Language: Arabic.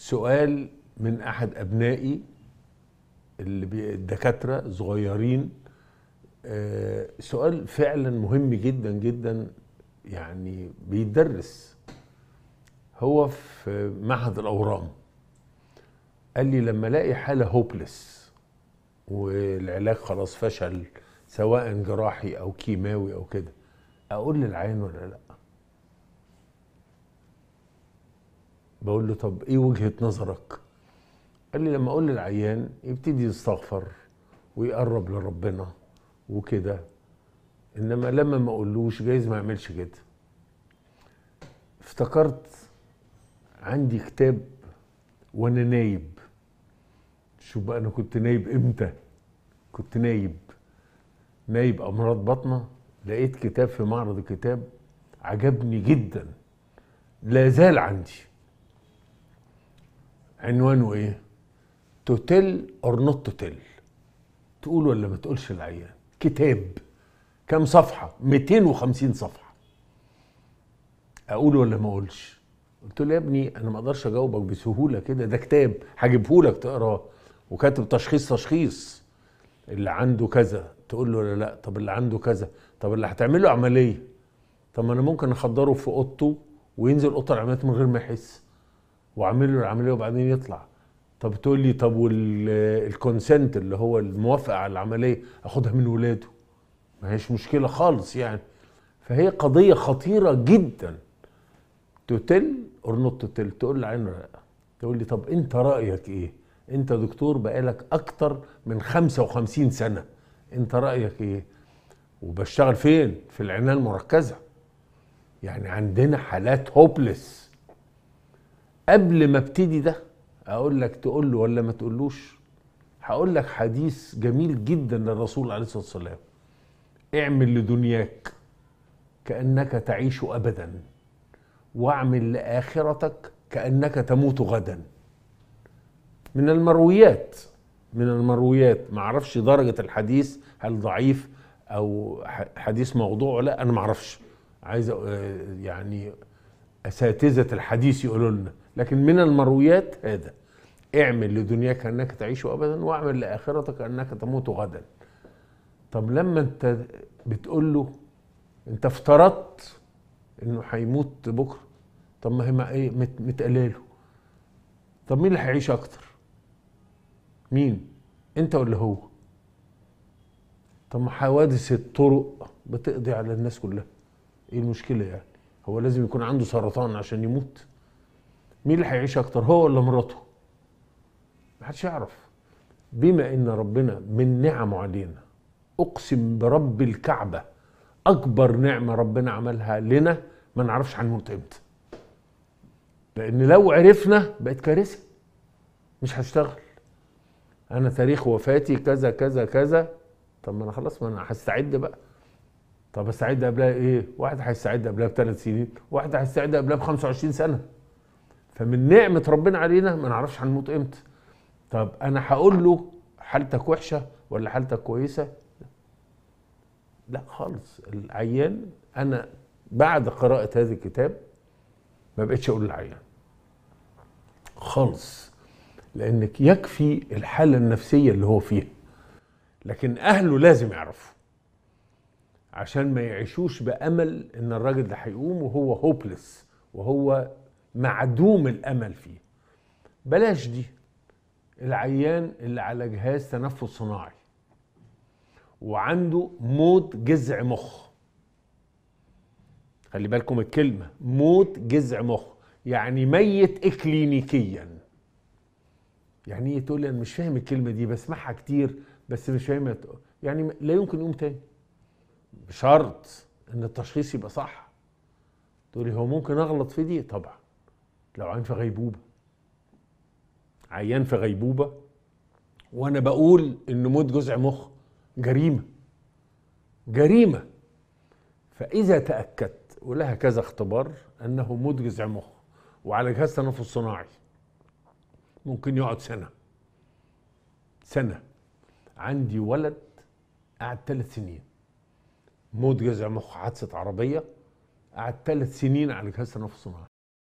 سؤال من احد ابنائي اللي الدكاتره صغيرين آه، سؤال فعلا مهم جدا جدا يعني بيدرس هو في معهد الاورام قال لي لما الاقي حاله هوبلس والعلاج خلاص فشل سواء جراحي او كيماوي او كده اقول للعين ولا لا بقول له طب ايه وجهه نظرك قال لي لما اقول للعيان يبتدي يستغفر ويقرب لربنا وكده انما لما ما اقولوش جايز ما يعملش كده افتكرت عندي كتاب وانا نايب شوف بقى انا كنت نايب امتى كنت نايب نايب امراض بطنه لقيت كتاب في معرض الكتاب عجبني جدا لا زال عندي عنوانه ايه تو تيل اور نوت تو تيل تقول ولا ما تقولش العيان كتاب كم صفحه 250 صفحه اقول ولا ما اقولش قلت له يا ابني انا ما اقدرش اجاوبك بسهوله كده ده كتاب هجيبه لك تقراه وكاتب تشخيص تشخيص اللي عنده كذا تقول له ولا لا طب اللي عنده كذا طب اللي هتعمله عمليه طب ما انا ممكن اخدره في اوضته وينزل اوضه العمليات من غير ما يحس واعمل له العمليه وبعدين يطلع طب تقول لي طب والكونسنت اللي هو الموافقه على العمليه اخدها من ولاده ما هيش مشكله خالص يعني فهي قضيه خطيره جدا توتل اور نوت توتل تقول لعين رأى. تقول لي طب انت رايك ايه انت دكتور بقالك اكتر من 55 سنه انت رايك ايه وبشتغل فين في العنايه المركزه يعني عندنا حالات هوبلس قبل ما ابتدي ده اقول لك تقول له ولا ما تقولوش هقول لك حديث جميل جدا للرسول عليه الصلاه والسلام اعمل لدنياك كانك تعيش ابدا واعمل لاخرتك كانك تموت غدا من المرويات من المرويات ما اعرفش درجه الحديث هل ضعيف او حديث موضوع لا انا ما اعرفش عايز يعني اساتذه الحديث يقولوا لنا لكن من المرويات هذا اعمل لدنياك انك تعيش ابدا واعمل لاخرتك انك تموت غدا طب لما انت بتقول له انت افترضت انه هيموت بكره طب ما هي ايه متقلاله طب مين اللي هيعيش اكتر مين انت ولا هو طب ما حوادث الطرق بتقضي على الناس كلها ايه المشكله يعني هو لازم يكون عنده سرطان عشان يموت مين اللي هيعيش اكتر هو ولا مراته محدش يعرف بما ان ربنا من نعمه علينا اقسم برب الكعبه اكبر نعمه ربنا عملها لنا ما نعرفش هنموت امتى لان لو عرفنا بقت كارثه مش هشتغل انا تاريخ وفاتي كذا كذا كذا طب ما انا خلاص ما انا هستعد بقى طب استعد قبلها ايه واحد هيستعد قبلها بثلاث سنين واحد هيستعد قبلها ب 25 سنه فمن نعمه ربنا علينا ما نعرفش هنموت امتى طب انا هقول له حالتك وحشه ولا حالتك كويسه لا خالص العيان انا بعد قراءه هذا الكتاب ما بقتش اقول للعيان خالص لانك يكفي الحاله النفسيه اللي هو فيها لكن اهله لازم يعرفوا عشان ما يعيشوش بامل ان الراجل ده هيقوم وهو هوبلس وهو معدوم الامل فيه بلاش دي العيان اللي على جهاز تنفس صناعي وعنده موت جذع مخ خلي بالكم الكلمه موت جذع مخ يعني ميت اكلينيكيا يعني ايه تقول لي انا مش فاهم الكلمه دي بسمعها كتير بس مش فاهم يعني لا يمكن يقوم تاني بشرط ان التشخيص يبقى صح تقولي هو ممكن اغلط في دي طبعا لو عيان في غيبوبه عيان في غيبوبه وانا بقول ان موت جزع مخ جريمه جريمه فاذا تاكدت ولها كذا اختبار انه موت جزع مخ وعلى جهاز تنفس صناعي ممكن يقعد سنه سنه عندي ولد قعد ثلاث سنين موت جزع مخ حادثه عربيه قعد ثلاث سنين على جهاز تنفس صناعي